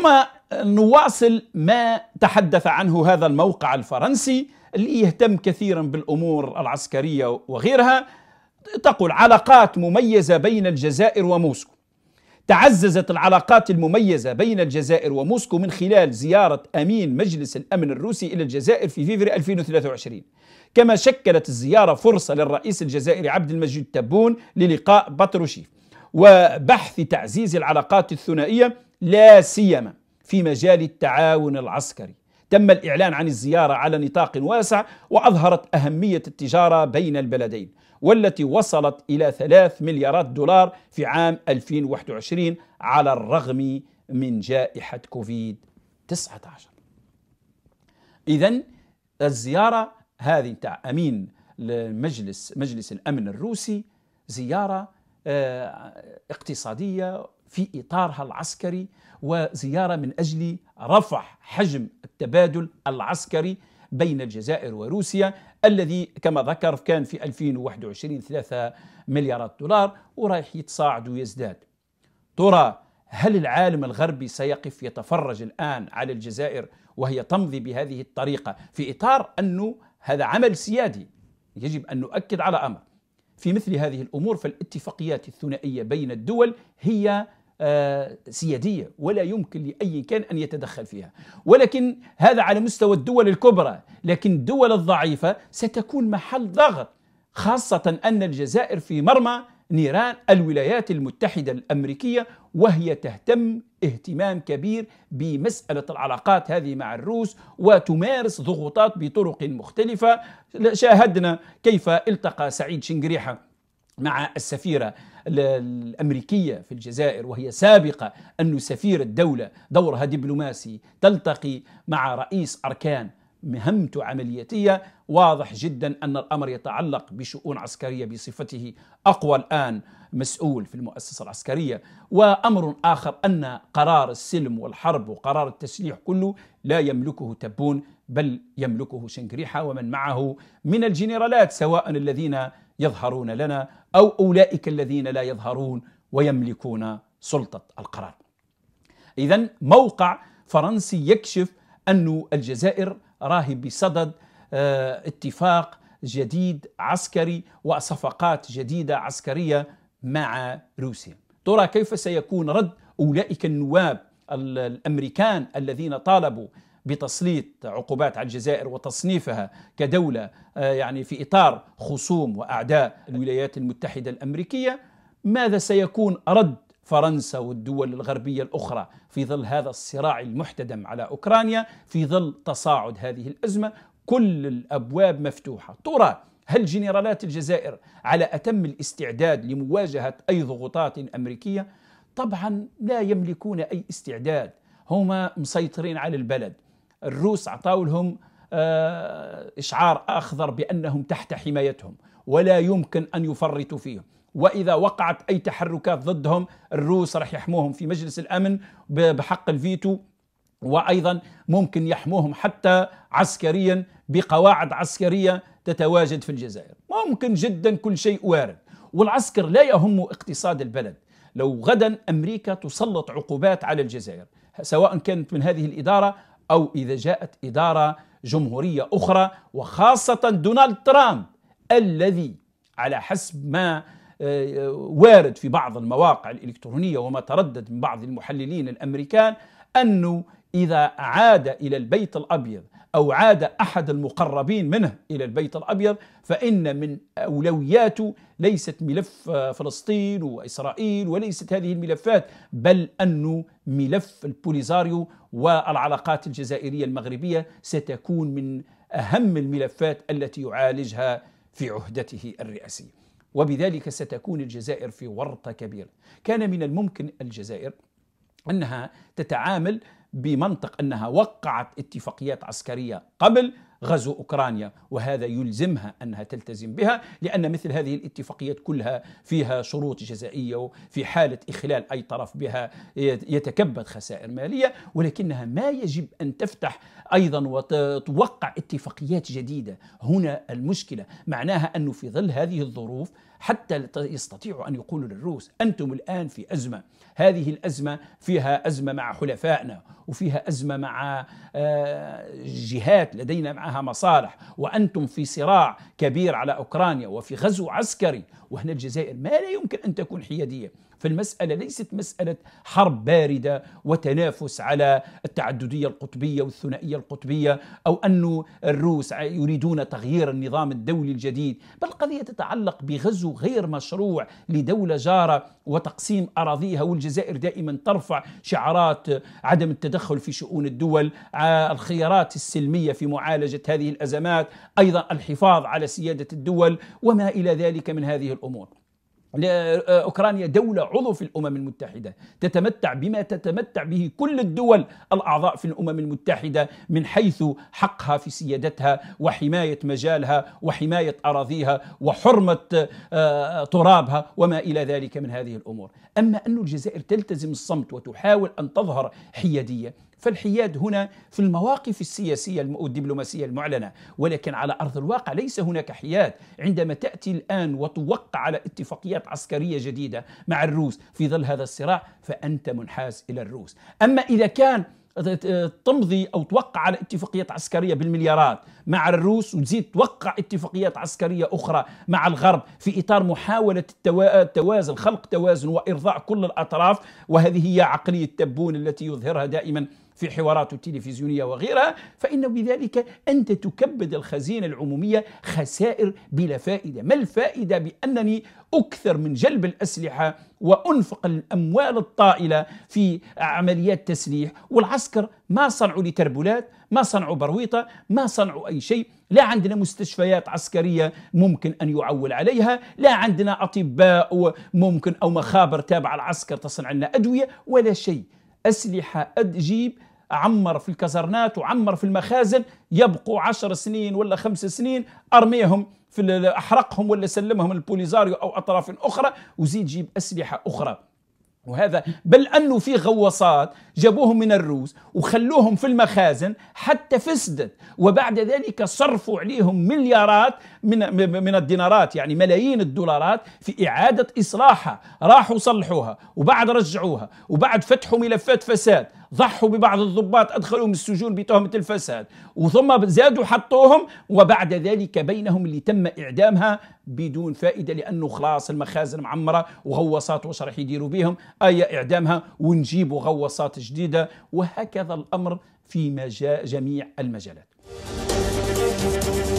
ثم نواصل ما تحدث عنه هذا الموقع الفرنسي اللي يهتم كثيرا بالامور العسكريه وغيرها تقول علاقات مميزه بين الجزائر وموسكو تعززت العلاقات المميزة بين الجزائر وموسكو من خلال زيارة أمين مجلس الأمن الروسي إلى الجزائر في فيفري 2023 كما شكلت الزيارة فرصة للرئيس الجزائري عبد المجيد تبون للقاء بطروشيف وبحث تعزيز العلاقات الثنائية لا سيما في مجال التعاون العسكري تم الإعلان عن الزيارة على نطاق واسع وأظهرت أهمية التجارة بين البلدين والتي وصلت إلى 3 مليارات دولار في عام 2021 على الرغم من جائحة كوفيد 19 إذا الزيارة هذه تاع أمين لمجلس مجلس الأمن الروسي زيارة آه، اقتصادية في إطارها العسكري وزيارة من أجل رفع حجم التبادل العسكري بين الجزائر وروسيا الذي كما ذكر كان في 2021 3 مليارات دولار ورايح يتصاعد ويزداد ترى هل العالم الغربي سيقف يتفرج الآن على الجزائر وهي تمضي بهذه الطريقة في إطار أنه هذا عمل سيادي يجب أن نؤكد على أمر في مثل هذه الأمور فالاتفاقيات الثنائية بين الدول هي آه، سيادية ولا يمكن لأي كان أن يتدخل فيها ولكن هذا على مستوى الدول الكبرى لكن الدول الضعيفة ستكون محل ضغط خاصة أن الجزائر في مرمى نيران الولايات المتحدة الأمريكية وهي تهتم اهتمام كبير بمسألة العلاقات هذه مع الروس وتمارس ضغوطات بطرق مختلفة شاهدنا كيف التقى سعيد شنقريحة مع السفيرة الأمريكية في الجزائر وهي سابقة أن سفير الدولة دورها دبلوماسي تلتقي مع رئيس أركان مهمته عملياتية واضح جدا أن الأمر يتعلق بشؤون عسكرية بصفته أقوى الآن مسؤول في المؤسسة العسكرية وأمر آخر أن قرار السلم والحرب وقرار التسليح كله لا يملكه تبون بل يملكه شنقريحة ومن معه من الجنرالات سواء الذين يظهرون لنا أو أولئك الذين لا يظهرون ويملكون سلطة القرار إذا موقع فرنسي يكشف أن الجزائر راهي بصدد آه، اتفاق جديد عسكري وصفقات جديدة عسكرية مع روسيا ترى كيف سيكون رد أولئك النواب الأمريكان الذين طالبوا بتسليط عقوبات على الجزائر وتصنيفها كدولة آه، يعني في إطار خصوم وأعداء الولايات المتحدة الأمريكية ماذا سيكون رد فرنسا والدول الغربية الأخرى في ظل هذا الصراع المحتدم على أوكرانيا في ظل تصاعد هذه الأزمة كل الأبواب مفتوحة ترى هل جنرالات الجزائر على أتم الاستعداد لمواجهة أي ضغوطات أمريكية؟ طبعا لا يملكون أي استعداد هما مسيطرين على البلد الروس لهم آه، إشعار أخضر بأنهم تحت حمايتهم ولا يمكن أن يفرطوا فيهم وإذا وقعت أي تحركات ضدهم الروس راح يحموهم في مجلس الأمن بحق الفيتو وايضا ممكن يحموهم حتى عسكريا بقواعد عسكريه تتواجد في الجزائر، ممكن جدا كل شيء وارد، والعسكر لا يهم اقتصاد البلد، لو غدا امريكا تسلط عقوبات على الجزائر، سواء كانت من هذه الاداره أو إذا جاءت إدارة جمهورية أخرى وخاصة دونالد ترامب الذي على حسب ما آه، وارد في بعض المواقع الإلكترونية وما تردد من بعض المحللين الأمريكان أنه إذا عاد إلى البيت الأبيض أو عاد أحد المقربين منه إلى البيت الأبيض فإن من أولوياته ليست ملف فلسطين وإسرائيل وليست هذه الملفات بل أن ملف البوليزاريو والعلاقات الجزائرية المغربية ستكون من أهم الملفات التي يعالجها في عهدته الرئاسية وبذلك ستكون الجزائر في ورطة كبيرة كان من الممكن الجزائر انها تتعامل بمنطق انها وقعت اتفاقيات عسكريه قبل غزو اوكرانيا وهذا يلزمها انها تلتزم بها لان مثل هذه الاتفاقيات كلها فيها شروط جزائيه وفي حاله اخلال اي طرف بها يتكبد خسائر ماليه ولكنها ما يجب ان تفتح ايضا وتوقع اتفاقيات جديده هنا المشكله معناها انه في ظل هذه الظروف حتى يستطيعوا ان يقولوا للروس انتم الان في ازمه، هذه الازمه فيها ازمه مع حلفائنا وفيها ازمه مع آه، جهات لدينا معها معها مصالح وأنتم في صراع كبير على أوكرانيا وفي غزو عسكري وهنا الجزائر ما لا يمكن أن تكون حيادية فالمسألة ليست مسألة حرب باردة وتنافس على التعددية القطبية والثنائية القطبية أو أن الروس يريدون تغيير النظام الدولي الجديد بل القضية تتعلق بغزو غير مشروع لدولة جارة وتقسيم أراضيها والجزائر دائما ترفع شعارات عدم التدخل في شؤون الدول آه، الخيارات السلمية في معالجة نتيجة هذه الأزمات أيضا الحفاظ على سيادة الدول وما إلى ذلك من هذه الأمور آه، أوكرانيا دولة عضو في الأمم المتحدة تتمتع بما تتمتع به كل الدول الأعضاء في الأمم المتحدة من حيث حقها في سيادتها وحماية مجالها وحماية أراضيها وحرمة آه، ترابها وما إلى ذلك من هذه الأمور أما أن الجزائر تلتزم الصمت وتحاول أن تظهر حيادية فالحياد هنا في المواقف السياسية والدبلوماسية المعلنة ولكن على أرض الواقع ليس هناك حياد عندما تأتي الآن وتوقع على اتفاقيات عسكرية جديدة مع الروس في ظل هذا الصراع فأنت منحاز إلى الروس أما إذا كان تمضي او توقع على اتفاقيات عسكريه بالمليارات مع الروس وتزيد توقع اتفاقيات عسكريه اخرى مع الغرب في اطار محاوله التوازن خلق توازن وارضاء كل الاطراف وهذه هي عقليه تبون التي يظهرها دائما في حواراته التلفزيونية وغيرها فإنه بذلك أنت تكبد الخزينة العمومية خسائر بلا فائدة ما الفائدة بأنني أكثر من جلب الأسلحة وأنفق الأموال الطائلة في عمليات تسليح والعسكر ما صنعوا لتربولات ما صنعوا برويطة ما صنعوا أي شيء لا عندنا مستشفيات عسكرية ممكن أن يعول عليها لا عندنا أطباء ممكن أو مخابر تابعة العسكر تصنع لنا أدوية ولا شيء أسلحة تجيب عمر في الكزرنات وعمر في المخازن يبقوا عشر سنين ولا خمس سنين أرميهم في أحرقهم ولا سلمهم البوليزاريو أو أطراف أخرى وزيد جيب أسلحة أخرى وهذا بل انه في غواصات جابوهم من الروس وخلوهم في المخازن حتى فسدت وبعد ذلك صرفوا عليهم مليارات من من الدينارات يعني ملايين الدولارات في اعاده اصلاحها راحوا صلحوها وبعد رجعوها وبعد فتحوا ملفات فساد ضحوا ببعض الضباط أدخلوهم السجون بتهمة الفساد وثم زادوا حطوهم وبعد ذلك بينهم اللي تم إعدامها بدون فائدة لأنه خلاص المخازن معمرة وغواصات واش راح يديروا بهم أي إعدامها ونجيبوا غواصات جديدة وهكذا الأمر في مجا... جميع المجالات